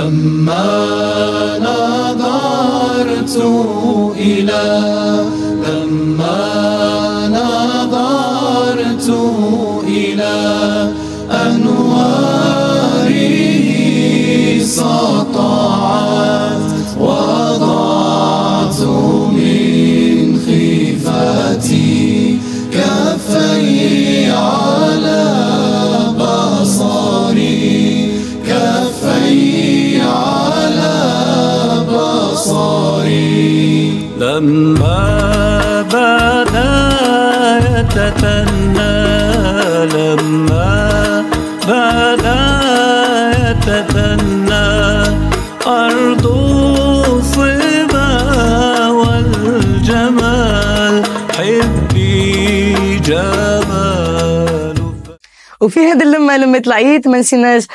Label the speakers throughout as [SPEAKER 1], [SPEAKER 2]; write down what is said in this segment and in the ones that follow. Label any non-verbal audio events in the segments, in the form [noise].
[SPEAKER 1] لما نظرت إلى لما لما بدا يتثنى لما بدا يتثنى أرض الصبا والجمال حبي جمال
[SPEAKER 2] وفي هذا اللمة لما طلعيت ما نسيناش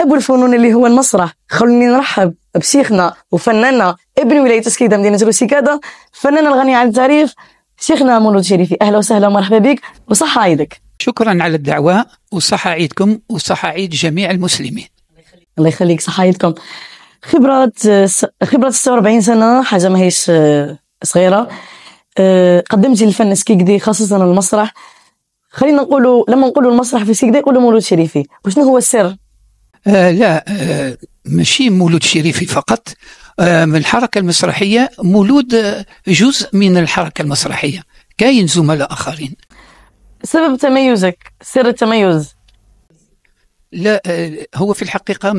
[SPEAKER 2] ابو الفنون اللي هو المسرح خلوني نرحب بشيخنا وفناننا ابن ولايه سكيده مدينه روسيكاده فنان الغني عن التعريف شيخنا مولود شريفي اهلا وسهلا ومرحبا بك وصحه عيدك
[SPEAKER 3] شكرا على الدعوه وصحه عيدكم وصحه عيد جميع المسلمين
[SPEAKER 2] الله يخليك صحه عيدكم خبرات خبره 46 سنه حاجه ماهيش آه، صغيره آه، قدمت الفن سكيكدي خاصه المسرح خلينا نقولوا لما نقولوا المسرح في سكيكدي نقولوا مولود شريفي وشنو هو السر آه لا آه
[SPEAKER 3] ماشي مولود شريفي فقط آه من الحركة المسرحية مولود آه، جزء من الحركة المسرحية كاين زملاء آخرين سبب تميزك سر التميز لا آه، هو في الحقيقة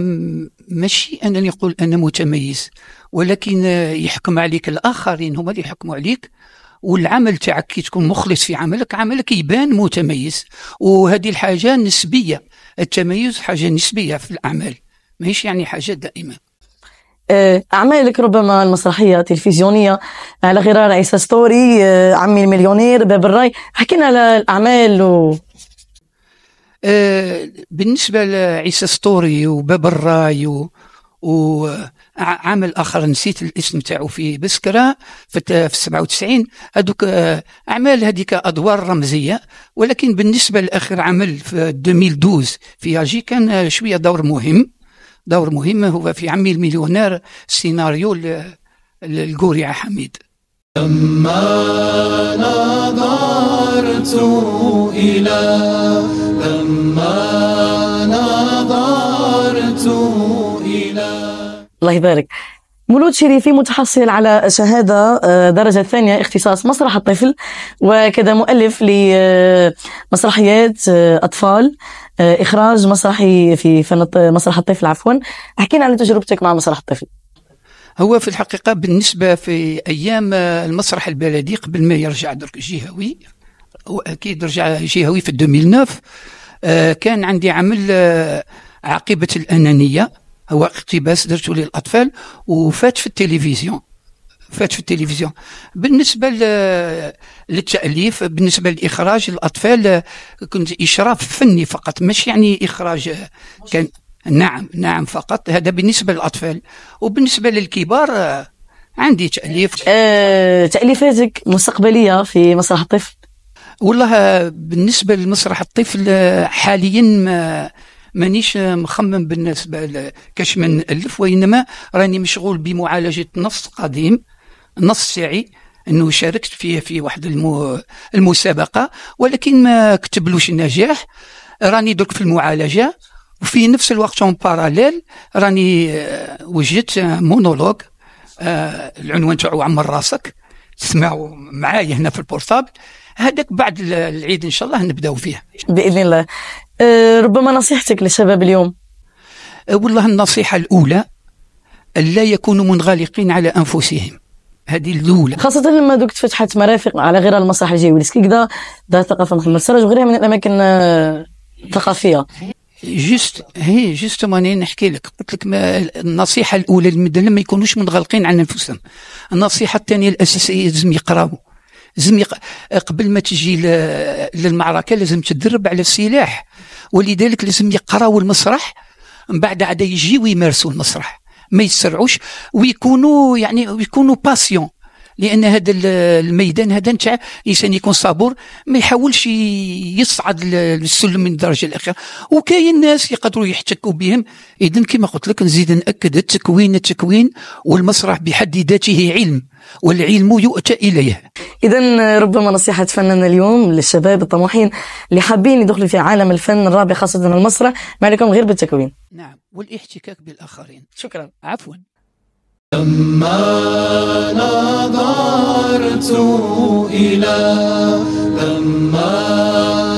[SPEAKER 3] ماشي أنني أقول أنا متميز ولكن آه، يحكم عليك الآخرين هما اللي يحكموا عليك والعمل تاعك كي تكون مخلص في عملك عملك يبان متميز وهذه الحاجه نسبيه التميز حاجه نسبيه في الاعمال ماهيش يعني حاجه دائمه
[SPEAKER 2] أه، أعمالك ربما المسرحية التلفزيونية على غرار عيسى ستوري أه، عمي المليونير باب الراي حكينا على الأعمال و...
[SPEAKER 3] أه، بالنسبة لعيسى ستوري وباب الراي و... و... عامل اخر نسيت الاسم تاعو في بسكره في 97 هذوك آه، اعمال هذيك ادوار رمزيه ولكن بالنسبه لاخر عمل في 2012 في اجي كان آه، شويه دور مهم دور مهم هو في عمي المليونير سيناريو للقوري حميد
[SPEAKER 1] لما نظرت إلى
[SPEAKER 2] الله يبارك مولود شريفي متحصل على شهادة آه، درجة ثانية اختصاص مسرح الطفل وكذا مؤلف لمسرحيات آه، أطفال آه، إخراج مسرحي في فن مسرح الطفل عفوا
[SPEAKER 3] احكينا عن تجربتك مع مسرح الطفل هو في الحقيقة بالنسبة في أيام المسرح البلدي قبل ما يرجع درك جهوي وأكيد رجع جهوي في 2009 كان عندي عمل عقيبة الأنانية هو اقتباس درته للاطفال وفات في التلفزيون فات في التلفزيون بالنسبه للتاليف بالنسبه للاخراج الاطفال آه، كنت اشراف فني فقط مش يعني اخراج آه، كان نعم نعم فقط هذا بالنسبه للاطفال وبالنسبه للكبار آه، عندي تاليف أه، تاليفاتك مستقبليه في مسرح الطفل والله بالنسبه لمسرح الطفل حاليا ما مانيش مخمم بالنسبه كاش من نالف وانما راني مشغول بمعالجه نص قديم نص شعي انه شاركت فيه في واحد المو... المسابقه ولكن ما كتبلوش النجاح راني درك في المعالجه وفي نفس الوقت اون باراليل راني آه، وجدت مونولوج آه، العنوان تاعو عمر راسك تسمعوا معايا هنا في البورتابل هذاك بعد العيد ان شاء الله نبداو فيه باذن الله أه، ربما نصيحتك لشباب اليوم أه، والله النصيحة الأولى لا يكونوا منغلقين على أنفسهم هذه الاولى خاصه
[SPEAKER 2] لما دوك تفتحت مرافق على غير المسرح الجوي كيكدا دار ثقافه محمد سراج وغيرها من الاماكن
[SPEAKER 3] أه، الثقافيه جست هي جست ماني نحكي لك قلت لك ما النصيحه الاولى للمدن ما يكونوش منغلقين على انفسهم النصيحه الثانيه الاساسيه لازم يقراوا لازم يق... قبل ما تجي ل... للمعركه لازم تدرب على السلاح ولذلك لازم يقراوا المسرح من بعد عاد يجيو يمارسوا المسرح ما يسرعوش ويكونوا يعني ويكونوا باسيون لان هذا الميدان هذا نتاع الانسان يكون صبور ما يحاولش يصعد للسلم من الدرجه الاخيره وكاين ناس يقدروا يحتكوا بهم اذا كما قلت لك نزيد ناكد التكوين التكوين والمسرح بحد ذاته علم والعلم يؤتى اليه.
[SPEAKER 2] اذا ربما نصيحه فنان اليوم للشباب الطموحين اللي حابين يدخلوا في عالم الفن الرابع خاصه المسرح ما عليكم غير بالتكوين.
[SPEAKER 3] نعم والاحتكاك بالاخرين. شكرا. عفوا.
[SPEAKER 1] لما
[SPEAKER 3] نظرت
[SPEAKER 1] إلى لما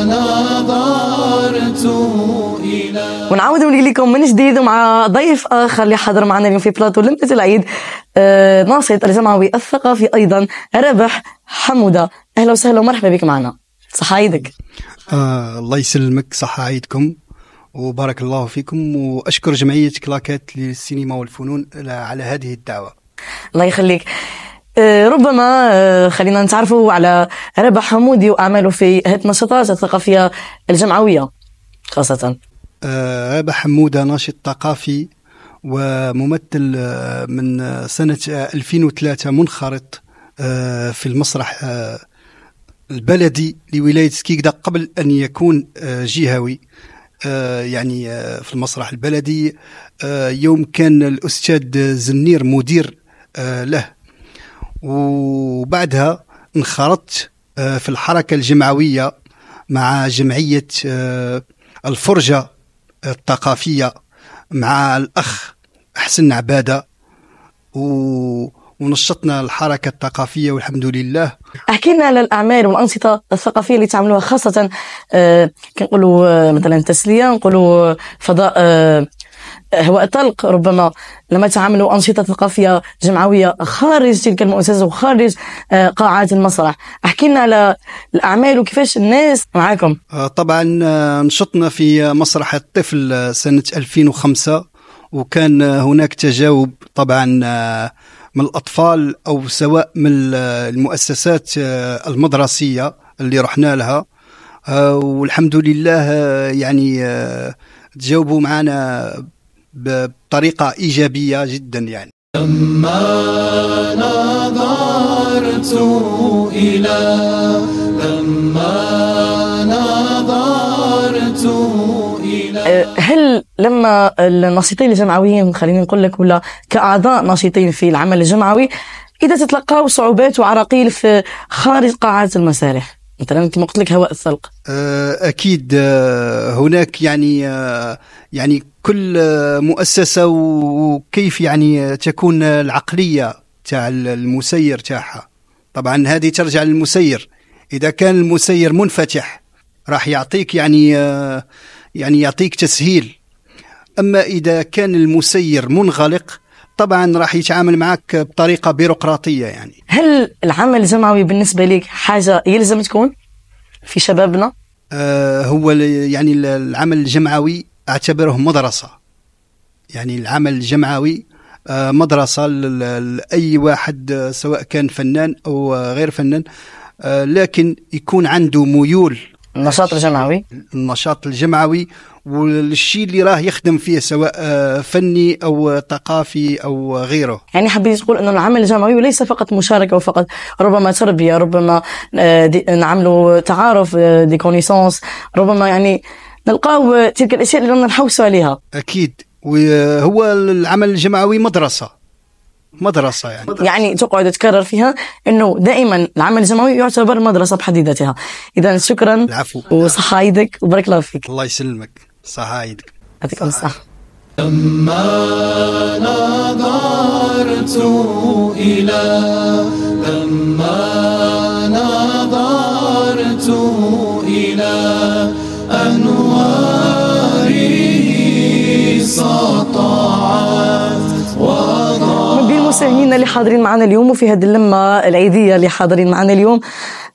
[SPEAKER 1] نظرت إلى
[SPEAKER 2] ونعاود نولي لكم من جديد ومع ضيف آخر اللي حضر معنا اليوم في بلاطو لمدة العيد آه ناشط الجمعوي الثقافي أيضا ربح حمودة أهلا وسهلا ومرحبا بك معنا صح عيدك
[SPEAKER 4] آه الله يسلمك صح عيدكم وبارك الله فيكم واشكر جمعيه كلاكات للسينما والفنون على هذه الدعوه
[SPEAKER 2] الله يخليك آه، ربما آه، خلينا نتعرفوا على ربح حمودي واعماله في هذه النشاطات الثقافيه
[SPEAKER 4] الجمعويه خاصه آه، ربح حموده ناشط ثقافي وممثل من سنه 2003 منخرط في المسرح البلدي لولايه سكيكدا قبل ان يكون جهوي آه، يعني آه، في المسرح البلدي آه، يوم كان الأستاذ زنير مدير له وبعدها انخرطت في الحركة الجمعوية مع جمعية الفرجة الثقافية مع الأخ حسن عبادة و ونشطنا الحركه الثقافيه والحمد لله
[SPEAKER 2] احكي لنا على الاعمال والانشطه الثقافيه اللي تعملوها خاصه آه كنقولوا آه، مثلا تسليه نقولوا آه، فضاء آه, آه، هواء طلق ربما لما تعملوا انشطه ثقافيه جمعويه خارج تلك المؤسسه وخارج قاعات المسرح احكي لنا على الاعمال وكيفاش الناس
[SPEAKER 4] معاكم طبعا نشطنا في مسرح الطفل سنه 2005 وكان هناك تجاوب طبعا من الأطفال أو سواء من المؤسسات آه، المدرسية اللي رحنا لها آه، والحمد لله آه، يعني تجاوبوا معنا بطريقة إيجابية جدا يعني لما نظرت إلى لما نظرت
[SPEAKER 2] أه، هل لما الناشطين الجمعويين خليني نقول لك ولا كاعضاء ناشطين في العمل الجمعوي اذا تتلقاو صعوبات وعراقيل في خارج قاعات المسارح
[SPEAKER 4] مثلا كما قلت لك هواء الثلق أه، اكيد أه، هناك يعني يعني كل مؤسسه وكيف يعني تكون العقليه تاع المسير تاعها طبعا هذه ترجع للمسير اذا كان المسير منفتح راح يعطيك يعني يعني يعطيك تسهيل أما إذا كان المسير منغلق طبعا راح يتعامل معك بطريقه بيروقراطيه يعني هل
[SPEAKER 2] العمل الجمعوي بالنسبه لك حاجه يلزم تكون في شبابنا
[SPEAKER 4] آه هو يعني العمل الجمعوي اعتبره مدرسه يعني العمل الجمعوي آه مدرسه لاي واحد آه، سواء كان فنان او غير فنان آه لكن يكون عنده ميول النشاط الجمعوي النشاط الجمعوي والشيء اللي راه يخدم فيه سواء آه، فني او ثقافي او غيره يعني حبيت تقول انه العمل الجمعوي ليس فقط مشاركه وفقط
[SPEAKER 2] ربما تربيه ربما آه، نعملوا تعارف دي آه، كونيسونس ربما يعني نلقاو تلك الاشياء اللي رانا نحوسوا عليها
[SPEAKER 4] اكيد وهو العمل الجمعوي مدرسه مدرسة يعني
[SPEAKER 2] يعني تقعد تكرر فيها أنه دائما العمل الجماعي يعتبر مدرسة بحد ذاتها إذا شكرا العفو وصحة يدك
[SPEAKER 4] وبارك الله فيك الله يسلمك صحة يدك يعطيك الصحة لما
[SPEAKER 1] نظرت إلى لما نظرت إلى
[SPEAKER 2] اللي حاضرين معنا اليوم وفي هذه اللمه العيديه اللي حاضرين معنا اليوم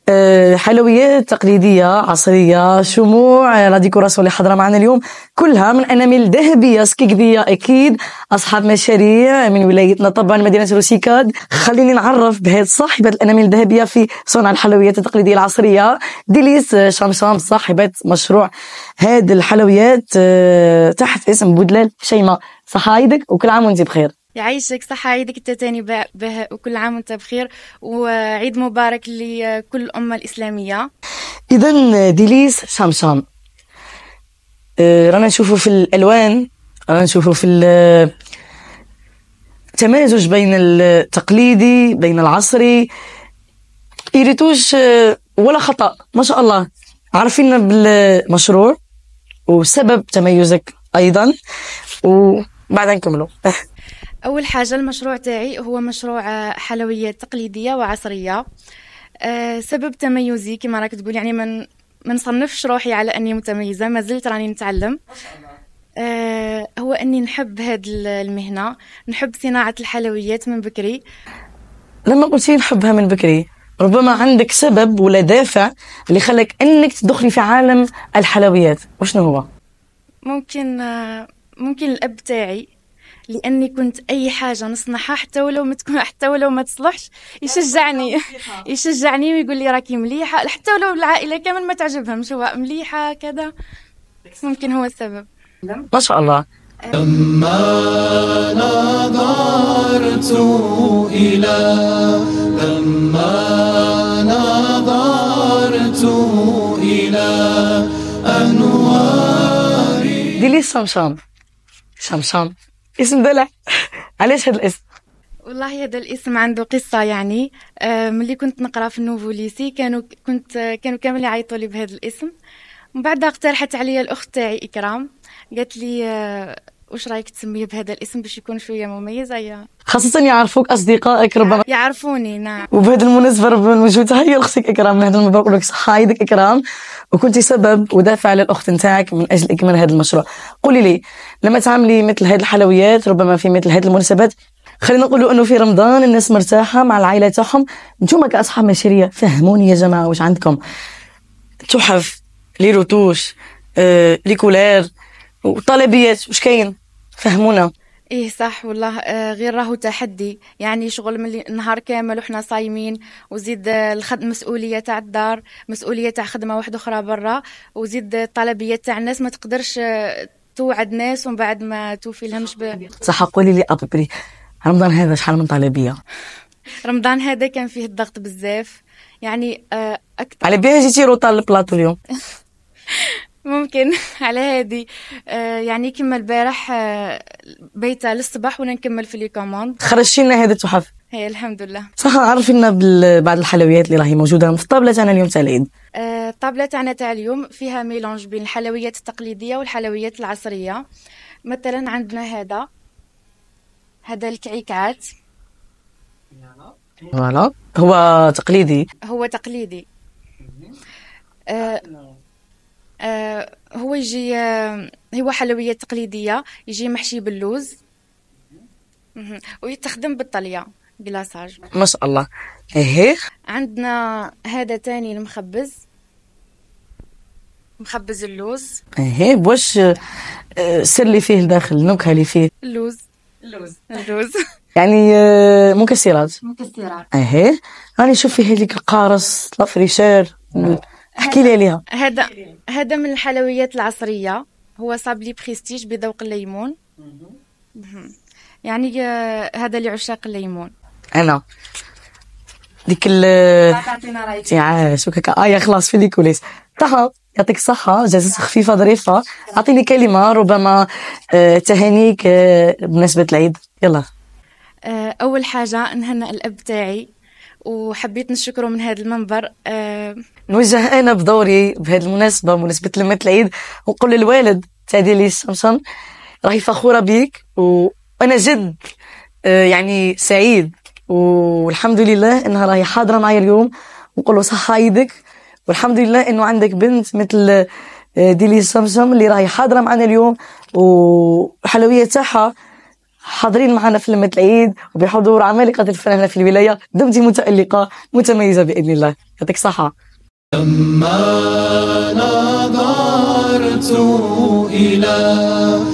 [SPEAKER 2] آه، حلويات تقليدية عصرية شموع لا ديكوراسيون اللي حاضرة معنا اليوم كلها من أنامل ذهبية سكيكبية أكيد أصحاب مشاريع من ولايتنا طبعا مدينة روسيكاد خليني نعرف بهذه صاحبة الأنامل الذهبية في صنع الحلويات التقليدية العصرية ديليس شامشام صاحبة مشروع هذه الحلويات آه، تحت اسم بودلال شيماء صحايدك وكل عام وانت بخير
[SPEAKER 5] يعيشك صحة عيدك انت تاني بها وكل عام وانت بخير وعيد مبارك لكل الأمة الإسلامية
[SPEAKER 2] إذا ديليز شمشام آه، رانا نشوفوا في الألوان رانا نشوفوا في التمازج بين التقليدي بين العصري يريتوش آه، ولا خطأ ما شاء الله عارفين بالمشروع وسبب تميزك أيضا وبعد نكملوا
[SPEAKER 5] [laughs] أول حاجة المشروع تاعي هو مشروع آه، حلويات تقليدية وعصرية آه، سبب تميزي كما راك تقول يعني من ما نصنفش روحي على اني متميزه ما زلت راني نتعلم آه، هو اني نحب هاد المهنه نحب صناعه الحلويات من بكري
[SPEAKER 2] لما قلتي نحبها من بكري ربما عندك سبب ولا دافع اللي خلاك انك تدخلي في عالم الحلويات وشنو هو
[SPEAKER 5] ممكن ممكن الاب تاعي لاني كنت اي حاجه نصنعها حتى ولو ما تكون حتى ولو ما تصلحش يشجعني يشجعني ويقول لي راكي مليحه حتى ولو العائله كامل ما تعجبهمش هو مليحه كذا ممكن هو السبب
[SPEAKER 1] ما شاء الله لما
[SPEAKER 5] نظرت
[SPEAKER 1] إلى لما نظرت إلى
[SPEAKER 2] أنواري دي لي شمشام شمشام اسم دلع علاش هذا الاسم
[SPEAKER 5] والله هذا الاسم عنده قصه يعني ملي كنت نقرا في النوفو ليسي كانوا كنت كانوا كامل يعيطوا لي بهذا الاسم من بعد اقترحت عليا الاخت تاعي اكرام قالت لي آه، واش رايك تسميه بهذا الاسم باش يكون شويه مميز هيا أيوة.
[SPEAKER 2] خاصة يعرفوك أصدقائك ربما
[SPEAKER 5] يعرفوني نعم
[SPEAKER 2] وبهذه المناسبة ربما نوجه تحية لأختك إكرام من هذا المبروك لك صحة يدك إكرام وكنتي سبب ودافع للأخت نتاعك من أجل إكمال هذا المشروع قولي لي لما تعملي مثل هذه الحلويات ربما في مثل هذه المناسبات خلينا نقولوا انه في رمضان الناس مرتاحه مع العائله تاعهم نتوما كاصحاب مشاريع فهموني يا جماعه واش عندكم تحف لي رتوش آه لي كولير وطلبيات واش كاين فهمونا
[SPEAKER 5] ايه صح والله آه، غير راهو تحدي يعني شغل من نهار كامل وحنا صايمين وزيد آه، الخدمه مسؤوليه تاع الدار مسؤوليه تاع خدمه واحده اخرى برا وزيد آه، الطلبيه تاع الناس ما تقدرش توعد ناس ومن بعد ما توفي لهمش ب...
[SPEAKER 2] صح قولي لي ابري رمضان هذا شحال من طلبيه
[SPEAKER 5] رمضان هذا كان فيه الضغط بزاف يعني اكثر
[SPEAKER 2] على بها جيتي روطال البلاطو اليوم
[SPEAKER 5] [laughs] ممكن [laughs] على هادي آه يعني كما البارح آه، بيتها للصباح وانا نكمل في لي كوموند خرجتي
[SPEAKER 2] لنا هذا التحف
[SPEAKER 5] هي الحمد لله
[SPEAKER 2] صح عرفينا بعض الحلويات اللي راهي موجوده في الطابله تاعنا اليوم تاع العيد
[SPEAKER 5] آه الطابله تاعنا تاع اليوم فيها ميلونج بين الحلويات التقليديه والحلويات العصريه مثلا عندنا هذا هذا الكعيكات
[SPEAKER 2] فوالا هو تقليدي
[SPEAKER 5] هو تقليدي آه آه، هو يجي آه، هو حلوية تقليدية يجي محشي باللوز ويتخدم بالطلية كلاصاج ما
[SPEAKER 2] شاء الله هيه
[SPEAKER 5] عندنا هذا تاني المخبز مخبز اللوز
[SPEAKER 2] اهي إيه، واش آه، سر اللي فيه الداخل النكهه اللي فيه
[SPEAKER 5] اللوز اللوز اللوز
[SPEAKER 2] [laughs] يعني مكسرات مكسرات اهي إيه، راني نشوف فيه هذيك القارص لافريشير نعم. احكي لي عليها
[SPEAKER 5] هذا هذا من الحلويات العصريه هو صابلي بريستيج بذوق الليمون يعني آه، هذا لعشاق الليمون
[SPEAKER 2] انا ديك ال تعاش وكاكا اه يا خلاص في ليكوليس طه يعطيك الصحة جلسة خفيفة ظريفة أعطيني كلمة ربما آه، تهانيك آه، بالنسبة العيد يلا
[SPEAKER 5] أول حاجة نهنأ الأب تاعي وحبيت نشكره من هذا المنبر أه
[SPEAKER 2] نوجه انا بدوري بهذه المناسبه مناسبه لمه العيد ونقول للوالد تاع لي سامسون راهي فخوره بيك وانا جد أه يعني سعيد والحمد لله انها راهي حاضره معايا اليوم ونقول له صحه عيدك والحمد لله انه عندك بنت مثل آه، ديلي سمسم اللي راهي حاضره معنا اليوم والحلويه تاعها حاضرين معنا في لمة العيد وبحضور عمالقة الفن هنا في الولاية دمتي متألقة متميزة بإذن الله يعطيك صحة
[SPEAKER 1] لما نظرت إلى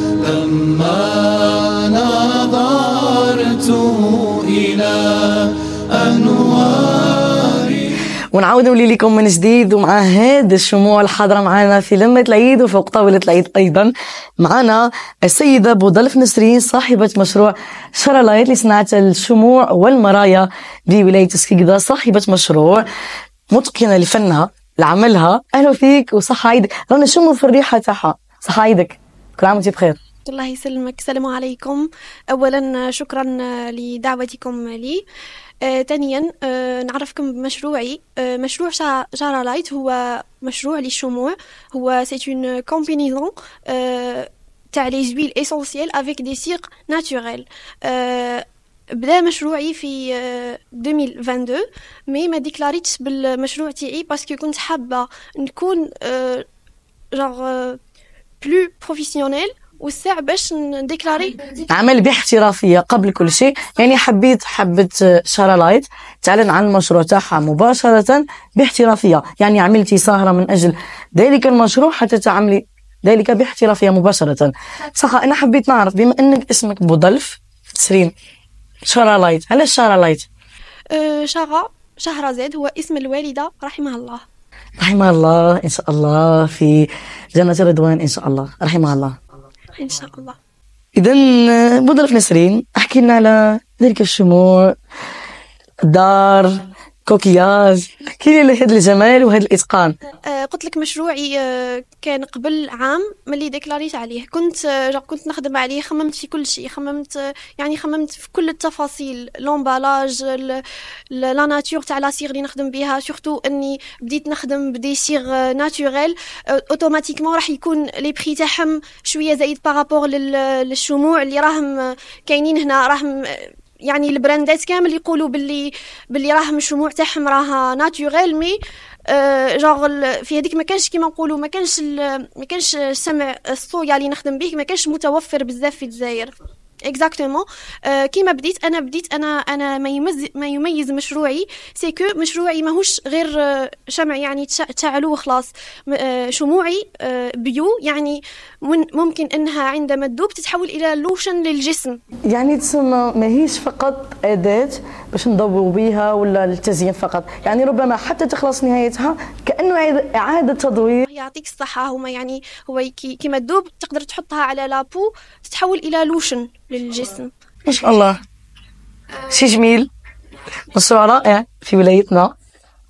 [SPEAKER 2] ونعاود نولي لكم من جديد ومع هاد الشموع الحاضره معنا في لمه العيد وفوق طاوله العيد ايضا معنا السيده بوضلف نسرين صاحبه مشروع شرالايت لصناعه الشموع والمرايا بولايه سكيكدا صاحبه مشروع متقنه لفنها لعملها اهلا فيك وصحه عيدك رانا نشموا في الريحه تاعها صحه عيدك كل عام وانت بخير
[SPEAKER 6] الله يسلمك السلام عليكم أولا شكرا آه، لدعوتكم لي آه، ثانيا آه، نعرفكم بمشروعي مشروع شارا لايت هو مشروع للشموع هو سي اون كومبينيزون تاع لي زويل اسونسييل افيك دي سيغ ناتوريل بدا مشروعي في 2022 مي ما ديكلاريتش بالمشروع تاعي باسكو كنت حابه نكون جار بلو بروفيسيونيل والساعة باش نديكلاري
[SPEAKER 2] عمل باحترافية قبل كل شيء يعني حبيت حبت شارا لايت تعلن عن المشروع تاعها مباشرة باحترافية يعني عملتي سهرة من أجل ذلك المشروع حتى تعملي ذلك باحترافية مباشرة صخا أنا حبيت نعرف بما أنك اسمك بوضلف سرين شارا لايت علاش شارا لايت
[SPEAKER 6] أه، شارا شهر شهرزاد هو اسم الوالدة رحمها الله
[SPEAKER 2] رحمها الله إن شاء الله في جنة رضوان إن شاء الله رحمها الله إن شاء الله إذا مضرف نسرين أحكي لنا على تلك الشموع الدار كوكياج كاين هذا الجمال وهذا الاتقان
[SPEAKER 6] آه، قلت لك مشروعي آه، كان قبل عام ملي ديكلاريت عليه كنت آه، كنت نخدم عليه خممت في كل شيء خممت يعني خممت في كل التفاصيل لومبالاج لا ناتور تاع لا سيغ اللي نخدم بها سورتو اني بديت نخدم بدي سيغ ناتوريل اوتوماتيكمون راح يكون لي بري تاعهم شويه زايد بارابور للشموع اللي راهم كاينين هنا راهم يعني البراندات كامل يقولوا باللي باللي راهم الشموع تاعهم راها ناتوريل مي أه جونغ في هذيك ما كانش كيما نقولوا ما كانش ما كانش السمع الصويا اللي نخدم به ما كانش متوفر بزاف في الجزائر اكزاكتومون euh, كيما بديت انا بديت انا انا ما يميز ما يميز مشروعي سي كو مشروعي ماهوش غير آه، شمع يعني تشعلو وخلاص آه، شموعي آه، بيو يعني ممكن انها عندما تذوب تتحول الى لوشن للجسم يعني
[SPEAKER 2] تسمى ماهيش فقط اداه باش نضوي بها ولا للتزيين فقط يعني ربما حتى تخلص نهايتها كانه اعاده تدوير
[SPEAKER 6] يعطيك الصحه هما يعني هو كيما تذوب تقدر تحطها على لابو تتحول الى لوشن للجسم
[SPEAKER 2] ما شاء الله شي جميل مشروع رائع في ولايتنا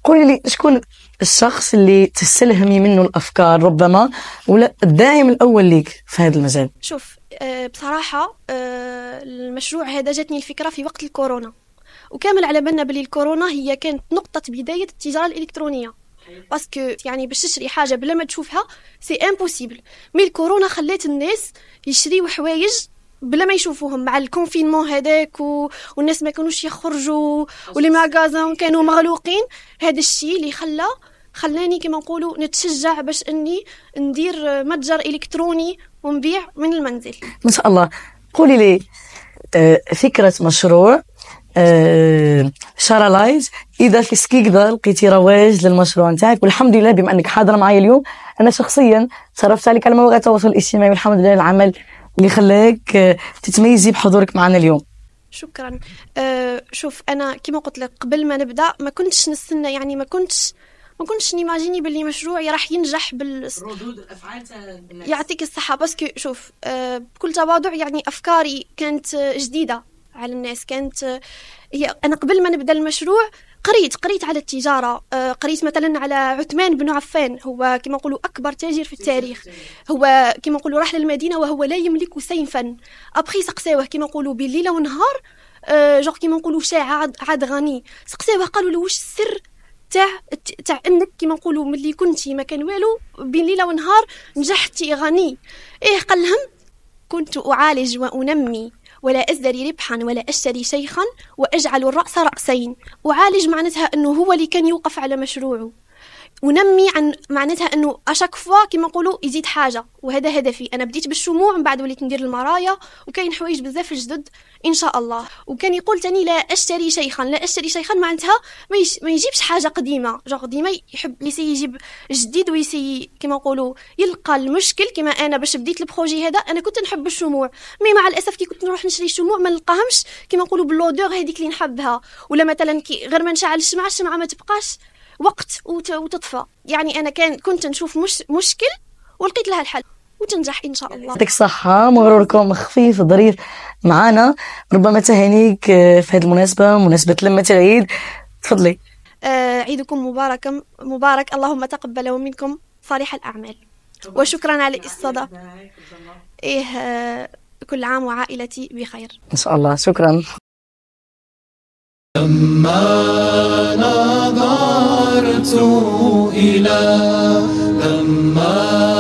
[SPEAKER 2] قولي لي شكون الشخص اللي تستلهمي منه الافكار ربما ولا الداعم الاول ليك في هذا المجال
[SPEAKER 6] شوف آه، بصراحه آه، المشروع هذا جاتني الفكره في وقت الكورونا وكامل على بالنا بلي الكورونا هي كانت نقطه بدايه التجاره الالكترونيه باسكو يعني باش تشري حاجه بلا ما تشوفها سي امبوسيبل مي الكورونا خلات الناس يشريو حوايج بلا ما يشوفوهم مع الكونفينمون هذاك و... والناس ما كانوش يخرجوا ولي ماغازون كانوا مغلوقين هذا الشيء اللي خلى خلاني كما نقولوا نتشجع باش اني ندير متجر الكتروني ونبيع من المنزل
[SPEAKER 2] ما شاء الله قولي لي آه، فكره مشروع شارالايز آه، اذا في سكيكدا لقيتي رواج للمشروع نتاعك والحمد لله بما انك حاضره معايا اليوم انا شخصيا تشرفت عليك على مواقع التواصل الاجتماعي والحمد لله العمل اللي خلاك آه، تتميزي بحضورك معنا اليوم
[SPEAKER 6] شكرا أه شوف انا كما قلت لك قبل ما نبدا ما كنتش نستنى يعني ما كنتش ما كنتش نيماجيني باللي مشروعي راح ينجح بال ردود الافعال يعطيك الصحه باسكو شوف أه بكل تواضع يعني افكاري كانت جديده على الناس كانت آه، هي انا قبل ما نبدا المشروع قريت قريت على التجاره آه، قريت مثلا على عثمان بن عفان هو كما نقولوا اكبر تاجر في التاريخ هو كما نقولوا راح للمدينه وهو لا يملك سيفا ابخي سقساوه كما نقولوا بالليل ونهار آه، جوغ كيما نقولوا شاع عاد, عاد غني سقساوه قالوا له واش السر تاع تاع انك كيما نقولوا ملي كنتي ما كان والو بين ليله ونهار نجحتي غني ايه قال لهم كنت اعالج وانمي ولا أزدري ربحا ولا أشتري شيخا وأجعل الرأس رأسين وعالج معناتها أنه هو اللي كان يوقف على مشروعه ونمي عن معناتها انه اشاك فوا كيما نقولوا يزيد حاجه وهذا هدفي انا بديت بالشموع من بعد وليت ندير المرايا وكاين حوايج بزاف جدد ان شاء الله وكان يقول تاني لا اشتري شيخا لا اشتري شيخا معناتها ما, يش... ما يجيبش حاجه قديمه جو ديما يحب يسي يجيب جديد ويسي كيما نقولوا يلقى المشكل كيما انا باش بديت البروجي هذا انا كنت نحب الشموع مي مع الاسف كي كنت نروح نشري الشموع ما نلقاهمش كيما نقولوا باللودور هذيك اللي نحبها ولا مثلا كي غير ما نشعل الشمعه الشمعه ما تبقاش وقت وتطفى يعني انا كان كنت نشوف مش مشكل ولقيت لها الحل وتنجح ان شاء الله يعطيك
[SPEAKER 2] الصحه مغروركم خفيف ظريف معانا ربما تهانيك في هذه المناسبه مناسبه لمه العيد تفضلي
[SPEAKER 6] آه عيدكم مبارك مبارك اللهم تقبله منكم صالح الاعمال وشكرا على الاستضافه إيه آه كل عام وعائلتي بخير
[SPEAKER 2] ان شاء الله شكرا
[SPEAKER 1] لما نظرت إلى لما